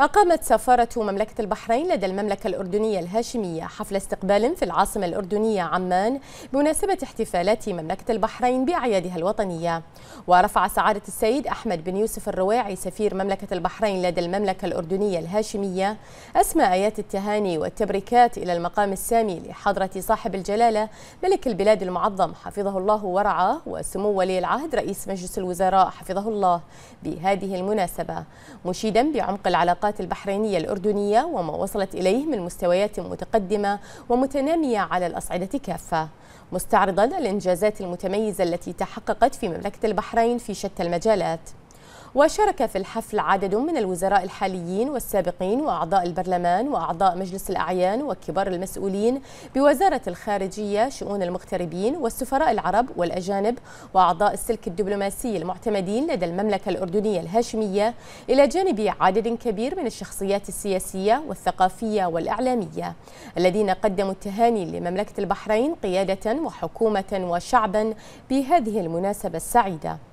أقامت سفارة مملكة البحرين لدى المملكة الأردنية الهاشمية حفل استقبال في العاصمة الأردنية عمان بمناسبة احتفالات مملكة البحرين بأعيادها الوطنية ورفع سعادة السيد أحمد بن يوسف الرواعي سفير مملكة البحرين لدى المملكة الأردنية الهاشمية أسمى آيات التهاني والتبريكات إلى المقام السامي لحضرة صاحب الجلالة ملك البلاد المعظم حفظه الله ورعاه وسمو ولي العهد رئيس مجلس الوزراء حفظه الله بهذه المناسبة مشيدا بعمق العلاقات العلاقات البحرينية الأردنية وما وصلت إليه من مستويات متقدمة ومتنامية على الأصعدة كافة مستعرضا الإنجازات المتميزة التي تحققت في مملكة البحرين في شتى المجالات وشارك في الحفل عدد من الوزراء الحاليين والسابقين وأعضاء البرلمان وأعضاء مجلس الأعيان وكبار المسؤولين بوزارة الخارجية شؤون المغتربين والسفراء العرب والأجانب وأعضاء السلك الدبلوماسي المعتمدين لدى المملكة الأردنية الهاشمية إلى جانب عدد كبير من الشخصيات السياسية والثقافية والإعلامية الذين قدموا التهاني لمملكة البحرين قيادة وحكومة وشعبا بهذه المناسبة السعيدة